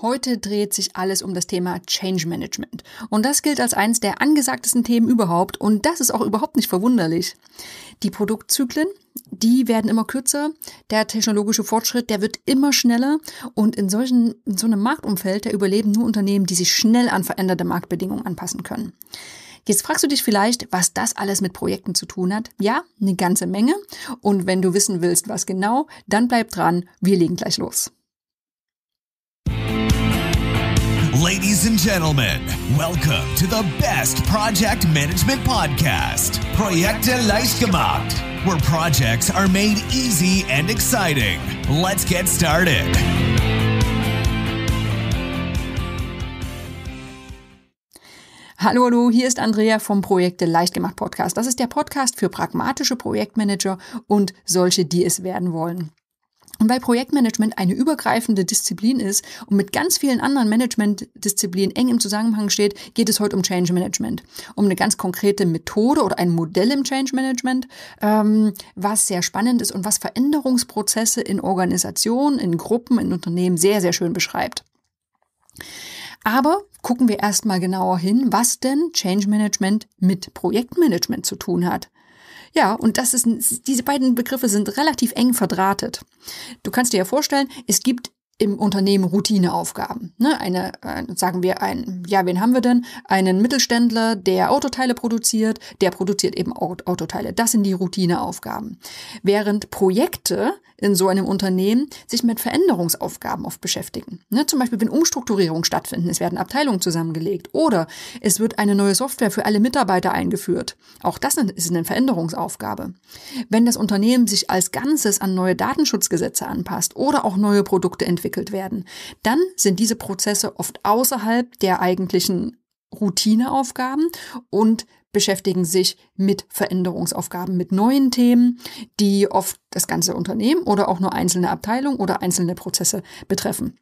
Heute dreht sich alles um das Thema Change Management. Und das gilt als eines der angesagtesten Themen überhaupt. Und das ist auch überhaupt nicht verwunderlich. Die Produktzyklen, die werden immer kürzer. Der technologische Fortschritt, der wird immer schneller. Und in, solchen, in so einem Marktumfeld, da überleben nur Unternehmen, die sich schnell an veränderte Marktbedingungen anpassen können. Jetzt fragst du dich vielleicht, was das alles mit Projekten zu tun hat. Ja, eine ganze Menge. Und wenn du wissen willst, was genau, dann bleib dran. Wir legen gleich los. Ladies and gentlemen, welcome to the best project management podcast, Projekte Leichtgemacht, where projects are made easy and exciting. Let's get started. Hallo, hallo, hier ist Andrea vom Projekte Leichtgemacht Podcast. Das ist der Podcast für pragmatische Projektmanager und solche, die es werden wollen. Und weil Projektmanagement eine übergreifende Disziplin ist und mit ganz vielen anderen Managementdisziplinen eng im Zusammenhang steht, geht es heute um Change Management. Um eine ganz konkrete Methode oder ein Modell im Change Management, ähm, was sehr spannend ist und was Veränderungsprozesse in Organisationen, in Gruppen, in Unternehmen sehr, sehr schön beschreibt. Aber gucken wir erstmal genauer hin, was denn Change Management mit Projektmanagement zu tun hat. Ja, und das ist, diese beiden Begriffe sind relativ eng verdrahtet. Du kannst dir ja vorstellen, es gibt im Unternehmen Routineaufgaben. Ne? Eine, äh, sagen wir, ein, ja, wen haben wir denn? Einen Mittelständler, der Autoteile produziert, der produziert eben Autoteile. Das sind die Routineaufgaben. Während Projekte in so einem Unternehmen sich mit Veränderungsaufgaben oft beschäftigen. Ne? Zum Beispiel, wenn Umstrukturierungen stattfinden, es werden Abteilungen zusammengelegt oder es wird eine neue Software für alle Mitarbeiter eingeführt. Auch das ist eine Veränderungsaufgabe. Wenn das Unternehmen sich als Ganzes an neue Datenschutzgesetze anpasst oder auch neue Produkte entwickelt, entwickelt werden. Dann sind diese Prozesse oft außerhalb der eigentlichen Routineaufgaben und beschäftigen sich mit Veränderungsaufgaben, mit neuen Themen, die oft das ganze Unternehmen oder auch nur einzelne Abteilungen oder einzelne Prozesse betreffen.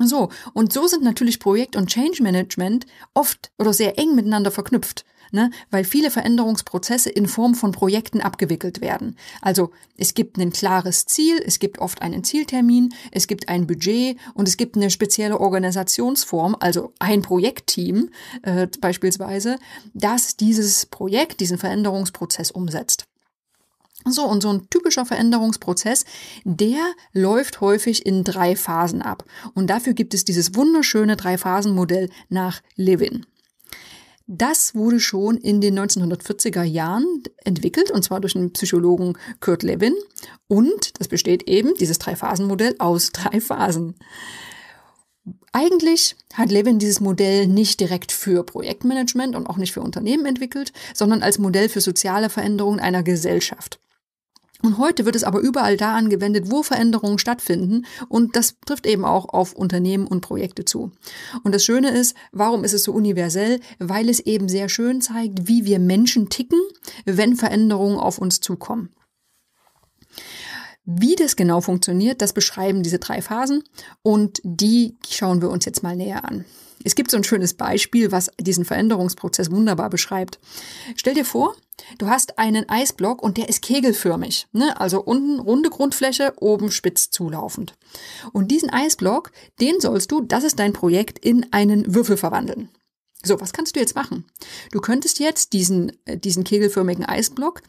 So, und so sind natürlich Projekt und Change Management oft oder sehr eng miteinander verknüpft. Ne? Weil viele Veränderungsprozesse in Form von Projekten abgewickelt werden. Also es gibt ein klares Ziel, es gibt oft einen Zieltermin, es gibt ein Budget und es gibt eine spezielle Organisationsform, also ein Projektteam äh, beispielsweise, das dieses Projekt, diesen Veränderungsprozess umsetzt. So, und so ein typischer Veränderungsprozess, der läuft häufig in drei Phasen ab. Und dafür gibt es dieses wunderschöne Drei-Phasen-Modell nach Levin. Das wurde schon in den 1940er Jahren entwickelt, und zwar durch den Psychologen Kurt Levin. Und das besteht eben, dieses Drei-Phasen-Modell, aus drei Phasen. Eigentlich hat Levin dieses Modell nicht direkt für Projektmanagement und auch nicht für Unternehmen entwickelt, sondern als Modell für soziale Veränderungen einer Gesellschaft. Und heute wird es aber überall da angewendet, wo Veränderungen stattfinden. Und das trifft eben auch auf Unternehmen und Projekte zu. Und das Schöne ist, warum ist es so universell? Weil es eben sehr schön zeigt, wie wir Menschen ticken, wenn Veränderungen auf uns zukommen. Wie das genau funktioniert, das beschreiben diese drei Phasen und die schauen wir uns jetzt mal näher an. Es gibt so ein schönes Beispiel, was diesen Veränderungsprozess wunderbar beschreibt. Stell dir vor, du hast einen Eisblock und der ist kegelförmig, ne? also unten runde Grundfläche, oben spitz zulaufend. Und diesen Eisblock, den sollst du, das ist dein Projekt, in einen Würfel verwandeln. So, was kannst du jetzt machen? Du könntest jetzt diesen, äh, diesen kegelförmigen Eisblock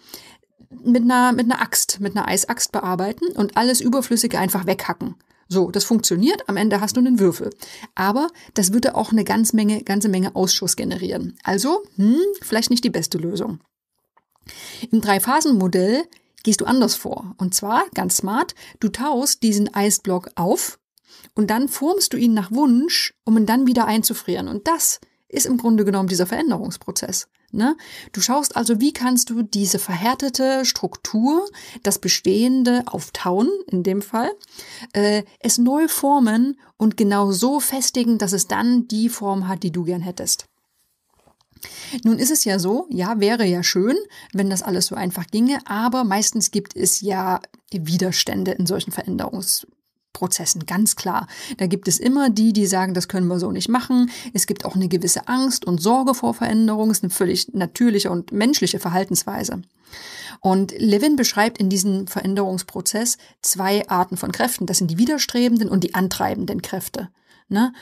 mit einer, mit einer Axt, mit einer Eisaxt bearbeiten und alles Überflüssige einfach weghacken. So, das funktioniert, am Ende hast du einen Würfel. Aber das würde auch eine ganze Menge, ganze Menge Ausschuss generieren. Also, hm, vielleicht nicht die beste Lösung. Im Drei-Phasen-Modell gehst du anders vor. Und zwar, ganz smart, du taust diesen Eisblock auf und dann formst du ihn nach Wunsch, um ihn dann wieder einzufrieren. Und das ist im Grunde genommen dieser Veränderungsprozess. Ne? Du schaust also, wie kannst du diese verhärtete Struktur, das Bestehende auftauen, in dem Fall, äh, es neu formen und genau so festigen, dass es dann die Form hat, die du gern hättest. Nun ist es ja so, ja, wäre ja schön, wenn das alles so einfach ginge, aber meistens gibt es ja Widerstände in solchen Veränderungs Prozessen, ganz klar. Da gibt es immer die, die sagen, das können wir so nicht machen. Es gibt auch eine gewisse Angst und Sorge vor Veränderung. Es ist eine völlig natürliche und menschliche Verhaltensweise. Und Levin beschreibt in diesem Veränderungsprozess zwei Arten von Kräften. Das sind die widerstrebenden und die antreibenden Kräfte. Ne?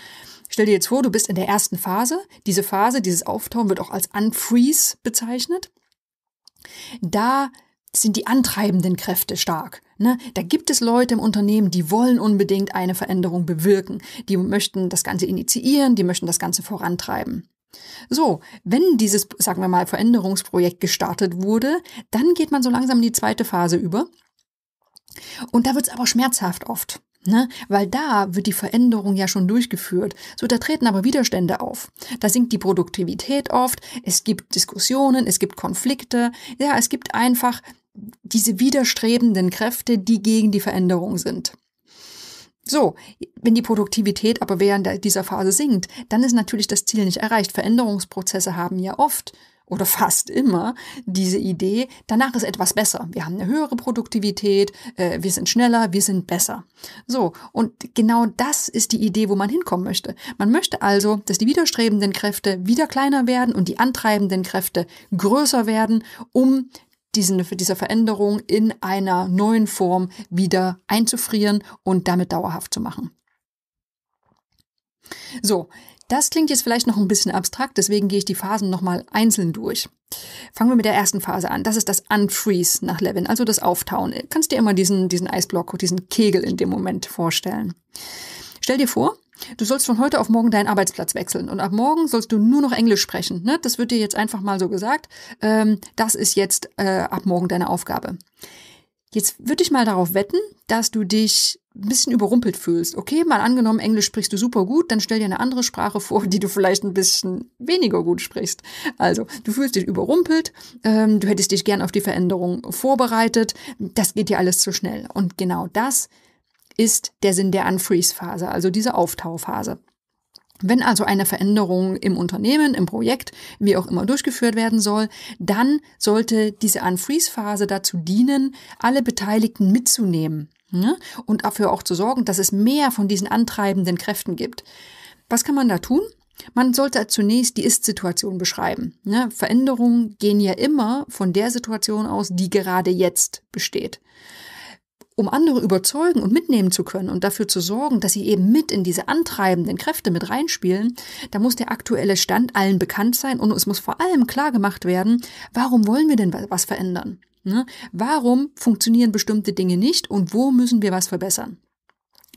Stell dir jetzt vor, du bist in der ersten Phase. Diese Phase, dieses Auftauen wird auch als Unfreeze bezeichnet. Da sind die antreibenden Kräfte stark. Ne? Da gibt es Leute im Unternehmen, die wollen unbedingt eine Veränderung bewirken. Die möchten das Ganze initiieren, die möchten das Ganze vorantreiben. So, wenn dieses, sagen wir mal, Veränderungsprojekt gestartet wurde, dann geht man so langsam in die zweite Phase über. Und da wird es aber schmerzhaft oft. Ne? Weil da wird die Veränderung ja schon durchgeführt. So, da treten aber Widerstände auf. Da sinkt die Produktivität oft, es gibt Diskussionen, es gibt Konflikte, ja, es gibt einfach diese widerstrebenden Kräfte, die gegen die Veränderung sind. So, wenn die Produktivität aber während dieser Phase sinkt, dann ist natürlich das Ziel nicht erreicht. Veränderungsprozesse haben ja oft oder fast immer diese Idee, danach ist etwas besser. Wir haben eine höhere Produktivität, äh, wir sind schneller, wir sind besser. So, und genau das ist die Idee, wo man hinkommen möchte. Man möchte also, dass die widerstrebenden Kräfte wieder kleiner werden und die antreibenden Kräfte größer werden, um diesen, dieser Veränderung in einer neuen Form wieder einzufrieren und damit dauerhaft zu machen. So, das klingt jetzt vielleicht noch ein bisschen abstrakt, deswegen gehe ich die Phasen nochmal einzeln durch. Fangen wir mit der ersten Phase an. Das ist das Unfreeze nach Levin, also das Auftauen. Du kannst dir immer diesen, diesen Eisblock, diesen Kegel in dem Moment vorstellen. Stell dir vor, Du sollst von heute auf morgen deinen Arbeitsplatz wechseln und ab morgen sollst du nur noch Englisch sprechen. Ne? Das wird dir jetzt einfach mal so gesagt. Ähm, das ist jetzt äh, ab morgen deine Aufgabe. Jetzt würde ich mal darauf wetten, dass du dich ein bisschen überrumpelt fühlst. Okay, mal angenommen, Englisch sprichst du super gut, dann stell dir eine andere Sprache vor, die du vielleicht ein bisschen weniger gut sprichst. Also, du fühlst dich überrumpelt, ähm, du hättest dich gern auf die Veränderung vorbereitet, das geht dir alles zu schnell. Und genau das ist der Sinn der Unfreeze-Phase, also diese Auftauphase. Wenn also eine Veränderung im Unternehmen, im Projekt, wie auch immer durchgeführt werden soll, dann sollte diese Unfreeze-Phase dazu dienen, alle Beteiligten mitzunehmen ne? und dafür auch zu sorgen, dass es mehr von diesen antreibenden Kräften gibt. Was kann man da tun? Man sollte zunächst die Ist-Situation beschreiben. Ne? Veränderungen gehen ja immer von der Situation aus, die gerade jetzt besteht um andere überzeugen und mitnehmen zu können und dafür zu sorgen, dass sie eben mit in diese antreibenden Kräfte mit reinspielen, da muss der aktuelle Stand allen bekannt sein und es muss vor allem klar gemacht werden, warum wollen wir denn was verändern? Ne? Warum funktionieren bestimmte Dinge nicht und wo müssen wir was verbessern?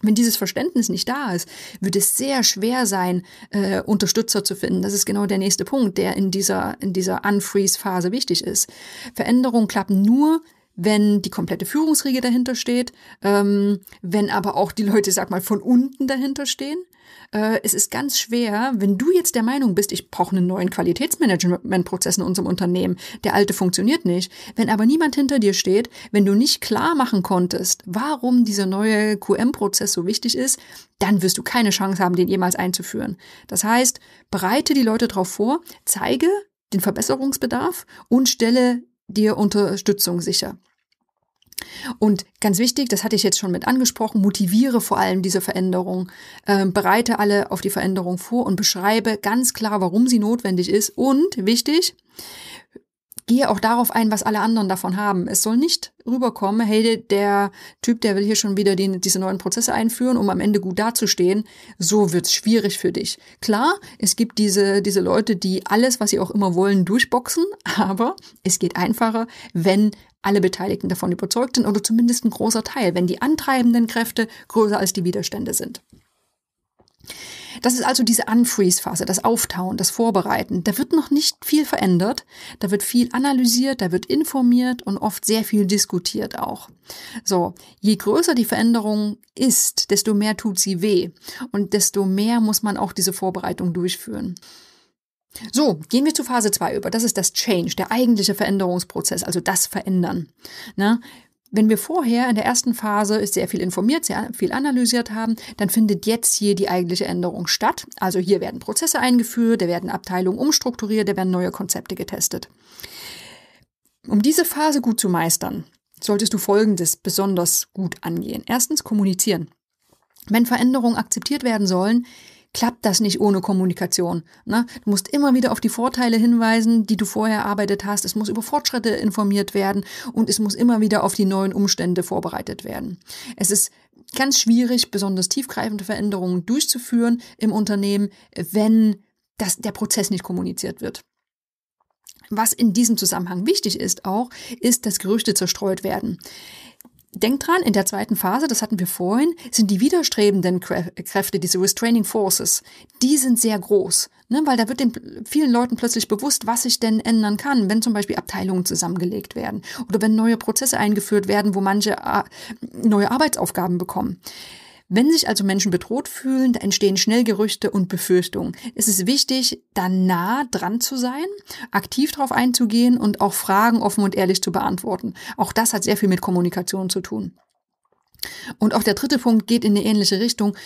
Wenn dieses Verständnis nicht da ist, wird es sehr schwer sein, äh, Unterstützer zu finden. Das ist genau der nächste Punkt, der in dieser, in dieser Unfreeze-Phase wichtig ist. Veränderungen klappen nur, wenn die komplette Führungsriege dahinter steht, ähm, wenn aber auch die Leute, sag mal, von unten dahinter stehen. Äh, es ist ganz schwer, wenn du jetzt der Meinung bist, ich brauche einen neuen Qualitätsmanagementprozess in unserem Unternehmen, der alte funktioniert nicht. Wenn aber niemand hinter dir steht, wenn du nicht klar machen konntest, warum dieser neue QM-Prozess so wichtig ist, dann wirst du keine Chance haben, den jemals einzuführen. Das heißt, bereite die Leute darauf vor, zeige den Verbesserungsbedarf und stelle dir Unterstützung sicher. Und ganz wichtig, das hatte ich jetzt schon mit angesprochen, motiviere vor allem diese Veränderung, äh, bereite alle auf die Veränderung vor und beschreibe ganz klar, warum sie notwendig ist. Und wichtig, gehe auch darauf ein, was alle anderen davon haben. Es soll nicht rüberkommen, hey, der Typ, der will hier schon wieder den, diese neuen Prozesse einführen, um am Ende gut dazustehen. So wird's schwierig für dich. Klar, es gibt diese, diese Leute, die alles, was sie auch immer wollen, durchboxen, aber es geht einfacher, wenn alle Beteiligten davon überzeugt sind oder zumindest ein großer Teil, wenn die antreibenden Kräfte größer als die Widerstände sind. Das ist also diese Unfreeze-Phase, das Auftauen, das Vorbereiten. Da wird noch nicht viel verändert, da wird viel analysiert, da wird informiert und oft sehr viel diskutiert auch. So, je größer die Veränderung ist, desto mehr tut sie weh und desto mehr muss man auch diese Vorbereitung durchführen. So, gehen wir zu Phase 2 über. Das ist das Change, der eigentliche Veränderungsprozess, also das Verändern. Ne? wenn wir vorher in der ersten Phase sehr viel informiert, sehr viel analysiert haben, dann findet jetzt hier die eigentliche Änderung statt. Also hier werden Prozesse eingeführt, da werden Abteilungen umstrukturiert, da werden neue Konzepte getestet. Um diese Phase gut zu meistern, solltest du Folgendes besonders gut angehen. Erstens kommunizieren. Wenn Veränderungen akzeptiert werden sollen, klappt das nicht ohne Kommunikation. Ne? Du musst immer wieder auf die Vorteile hinweisen, die du vorher erarbeitet hast. Es muss über Fortschritte informiert werden und es muss immer wieder auf die neuen Umstände vorbereitet werden. Es ist ganz schwierig, besonders tiefgreifende Veränderungen durchzuführen im Unternehmen, wenn das, der Prozess nicht kommuniziert wird. Was in diesem Zusammenhang wichtig ist auch, ist, dass Gerüchte zerstreut werden. Denkt dran, in der zweiten Phase, das hatten wir vorhin, sind die widerstrebenden Kräfte, diese Restraining Forces, die sind sehr groß. Ne? Weil da wird den vielen Leuten plötzlich bewusst, was sich denn ändern kann, wenn zum Beispiel Abteilungen zusammengelegt werden oder wenn neue Prozesse eingeführt werden, wo manche äh, neue Arbeitsaufgaben bekommen. Wenn sich also Menschen bedroht fühlen, entstehen schnell Gerüchte und Befürchtungen. Es ist wichtig, da nah dran zu sein, aktiv darauf einzugehen und auch Fragen offen und ehrlich zu beantworten. Auch das hat sehr viel mit Kommunikation zu tun. Und auch der dritte Punkt geht in eine ähnliche Richtung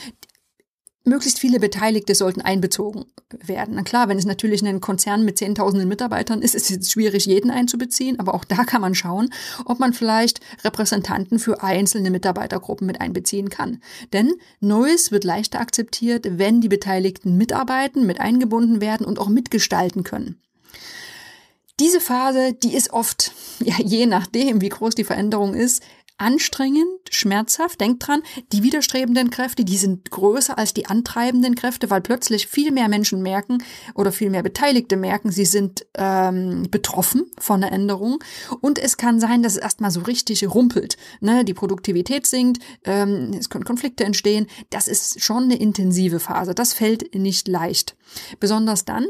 möglichst viele Beteiligte sollten einbezogen werden. Na klar, wenn es natürlich ein Konzern mit zehntausenden Mitarbeitern ist, ist es schwierig, jeden einzubeziehen, aber auch da kann man schauen, ob man vielleicht Repräsentanten für einzelne Mitarbeitergruppen mit einbeziehen kann. Denn Neues wird leichter akzeptiert, wenn die Beteiligten mitarbeiten, mit eingebunden werden und auch mitgestalten können. Diese Phase, die ist oft, ja, je nachdem, wie groß die Veränderung ist, anstrengend, schmerzhaft. Denkt dran, die widerstrebenden Kräfte, die sind größer als die antreibenden Kräfte, weil plötzlich viel mehr Menschen merken oder viel mehr Beteiligte merken, sie sind ähm, betroffen von der Änderung. Und es kann sein, dass es erstmal so richtig rumpelt. Ne? Die Produktivität sinkt, ähm, es können Konflikte entstehen. Das ist schon eine intensive Phase. Das fällt nicht leicht. Besonders dann,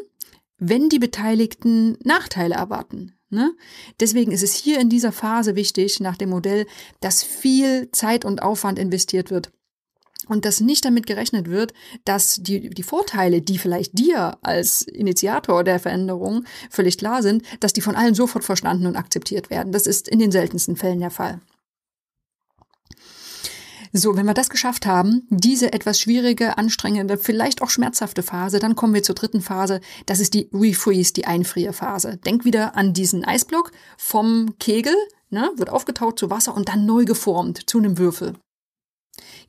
wenn die Beteiligten Nachteile erwarten. Ne? Deswegen ist es hier in dieser Phase wichtig, nach dem Modell, dass viel Zeit und Aufwand investiert wird. Und dass nicht damit gerechnet wird, dass die, die Vorteile, die vielleicht dir als Initiator der Veränderung völlig klar sind, dass die von allen sofort verstanden und akzeptiert werden. Das ist in den seltensten Fällen der Fall. So, wenn wir das geschafft haben, diese etwas schwierige, anstrengende, vielleicht auch schmerzhafte Phase, dann kommen wir zur dritten Phase. Das ist die Refreeze, die Einfrierphase. Denk wieder an diesen Eisblock vom Kegel, ne, wird aufgetaucht zu Wasser und dann neu geformt zu einem Würfel.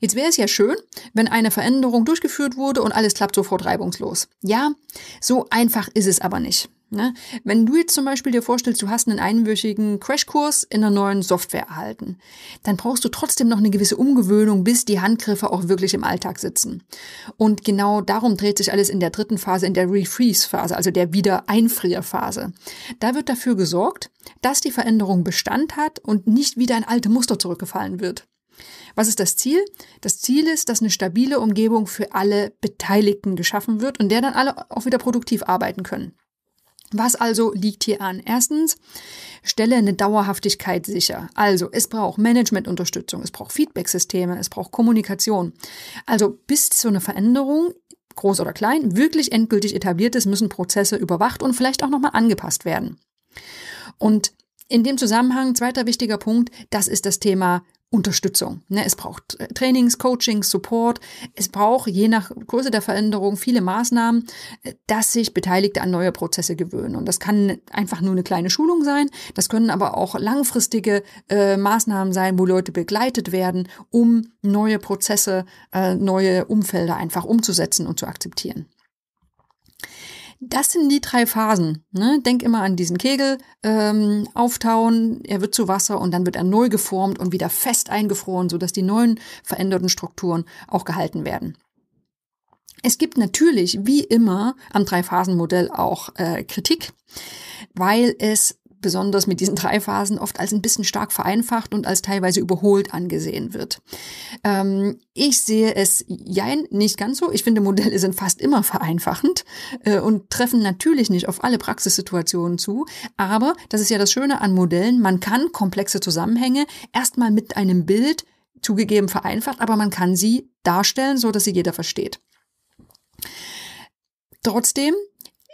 Jetzt wäre es ja schön, wenn eine Veränderung durchgeführt wurde und alles klappt sofort reibungslos. Ja, so einfach ist es aber nicht. Ne? Wenn du jetzt zum Beispiel dir vorstellst, du hast einen einwöchigen Crashkurs in einer neuen Software erhalten, dann brauchst du trotzdem noch eine gewisse Umgewöhnung, bis die Handgriffe auch wirklich im Alltag sitzen. Und genau darum dreht sich alles in der dritten Phase, in der Refreeze-Phase, also der Wiedereinfrierphase. Da wird dafür gesorgt, dass die Veränderung Bestand hat und nicht wieder ein alte Muster zurückgefallen wird. Was ist das Ziel? Das Ziel ist, dass eine stabile Umgebung für alle Beteiligten geschaffen wird und der dann alle auch wieder produktiv arbeiten können. Was also liegt hier an? Erstens, stelle eine Dauerhaftigkeit sicher. Also, es braucht Managementunterstützung, es braucht Feedbacksysteme, es braucht Kommunikation. Also, bis so eine Veränderung groß oder klein, wirklich endgültig etabliert ist, müssen Prozesse überwacht und vielleicht auch nochmal angepasst werden. Und in dem Zusammenhang, zweiter wichtiger Punkt, das ist das Thema Unterstützung. Ne, es braucht äh, Trainings, Coachings, Support. Es braucht je nach Größe der Veränderung viele Maßnahmen, äh, dass sich Beteiligte an neue Prozesse gewöhnen. Und das kann einfach nur eine kleine Schulung sein. Das können aber auch langfristige äh, Maßnahmen sein, wo Leute begleitet werden, um neue Prozesse, äh, neue Umfelder einfach umzusetzen und zu akzeptieren das sind die drei Phasen. Ne? Denk immer an diesen Kegel, ähm, auftauen, er wird zu Wasser und dann wird er neu geformt und wieder fest eingefroren, sodass die neuen veränderten Strukturen auch gehalten werden. Es gibt natürlich, wie immer, am Drei-Phasen-Modell auch äh, Kritik, weil es besonders mit diesen drei Phasen oft als ein bisschen stark vereinfacht und als teilweise überholt angesehen wird. Ähm, ich sehe es jein nicht ganz so. Ich finde, Modelle sind fast immer vereinfachend äh, und treffen natürlich nicht auf alle Praxissituationen zu. Aber das ist ja das Schöne an Modellen. Man kann komplexe Zusammenhänge erstmal mit einem Bild zugegeben vereinfacht, aber man kann sie darstellen, so dass sie jeder versteht. Trotzdem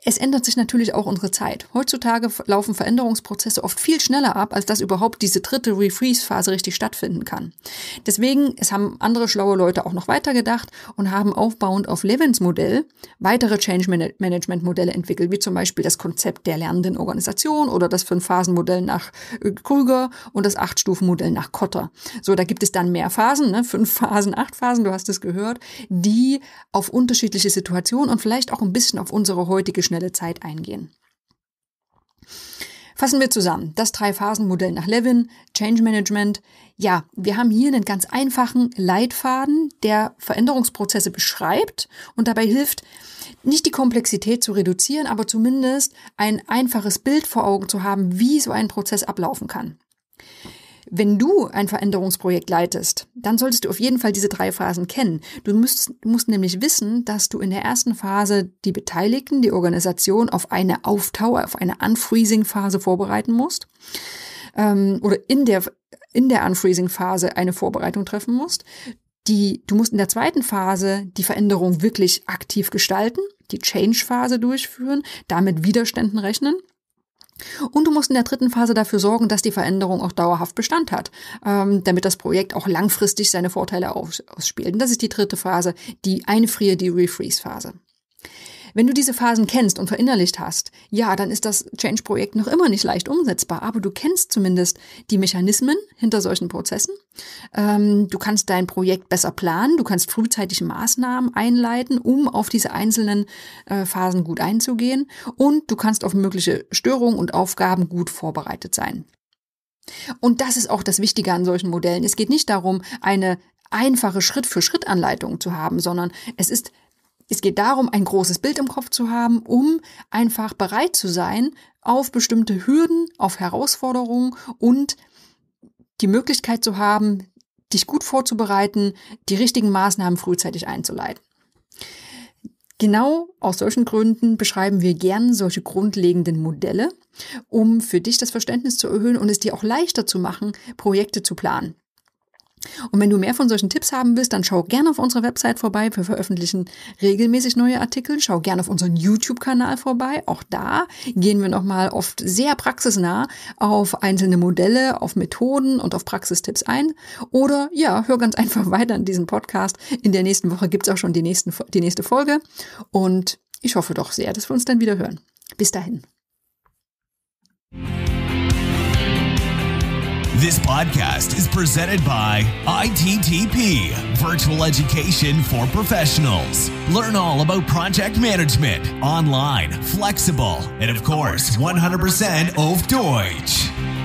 es ändert sich natürlich auch unsere Zeit. Heutzutage laufen Veränderungsprozesse oft viel schneller ab, als dass überhaupt diese dritte Refreeze-Phase richtig stattfinden kann. Deswegen, es haben andere schlaue Leute auch noch weitergedacht und haben aufbauend auf Levins Modell weitere Change-Management-Modelle entwickelt, wie zum Beispiel das Konzept der lernenden Organisation oder das Fünf-Phasen-Modell nach äh, Krüger und das Acht-Stufen-Modell nach Kotter. So, da gibt es dann mehr Phasen, ne? fünf Phasen, acht Phasen, du hast es gehört, die auf unterschiedliche Situationen und vielleicht auch ein bisschen auf unsere heutige Schnelligkeit schnelle Zeit eingehen. Fassen wir zusammen. Das Drei-Phasen-Modell nach Levin, Change Management. Ja, wir haben hier einen ganz einfachen Leitfaden, der Veränderungsprozesse beschreibt und dabei hilft, nicht die Komplexität zu reduzieren, aber zumindest ein einfaches Bild vor Augen zu haben, wie so ein Prozess ablaufen kann. Wenn du ein Veränderungsprojekt leitest, dann solltest du auf jeden Fall diese drei Phasen kennen. Du musst, du musst nämlich wissen, dass du in der ersten Phase die Beteiligten, die Organisation auf eine Auftauer, auf eine Unfreezing-Phase vorbereiten musst. Ähm, oder in der, in der Unfreezing-Phase eine Vorbereitung treffen musst. Die, du musst in der zweiten Phase die Veränderung wirklich aktiv gestalten, die Change-Phase durchführen, damit Widerständen rechnen und du musst in der dritten Phase dafür sorgen, dass die Veränderung auch dauerhaft Bestand hat, ähm, damit das Projekt auch langfristig seine Vorteile aus ausspielt. Und das ist die dritte Phase, die Einfrier, die Refreeze-Phase. Wenn du diese Phasen kennst und verinnerlicht hast, ja, dann ist das Change-Projekt noch immer nicht leicht umsetzbar, aber du kennst zumindest die Mechanismen hinter solchen Prozessen. Ähm, du kannst dein Projekt besser planen, du kannst frühzeitig Maßnahmen einleiten, um auf diese einzelnen äh, Phasen gut einzugehen und du kannst auf mögliche Störungen und Aufgaben gut vorbereitet sein. Und das ist auch das Wichtige an solchen Modellen. Es geht nicht darum, eine einfache Schritt-für-Schritt-Anleitung zu haben, sondern es ist es geht darum, ein großes Bild im Kopf zu haben, um einfach bereit zu sein auf bestimmte Hürden, auf Herausforderungen und die Möglichkeit zu haben, dich gut vorzubereiten, die richtigen Maßnahmen frühzeitig einzuleiten. Genau aus solchen Gründen beschreiben wir gern solche grundlegenden Modelle, um für dich das Verständnis zu erhöhen und es dir auch leichter zu machen, Projekte zu planen. Und wenn du mehr von solchen Tipps haben willst, dann schau gerne auf unserer Website vorbei. Wir veröffentlichen regelmäßig neue Artikel. Schau gerne auf unseren YouTube-Kanal vorbei. Auch da gehen wir nochmal oft sehr praxisnah auf einzelne Modelle, auf Methoden und auf Praxistipps ein. Oder ja, hör ganz einfach weiter in diesem Podcast. In der nächsten Woche gibt es auch schon die, nächsten, die nächste Folge. Und ich hoffe doch sehr, dass wir uns dann wieder hören. Bis dahin. This podcast is presented by ITTP, Virtual Education for Professionals. Learn all about project management, online, flexible, and of course, 100% auf Deutsch.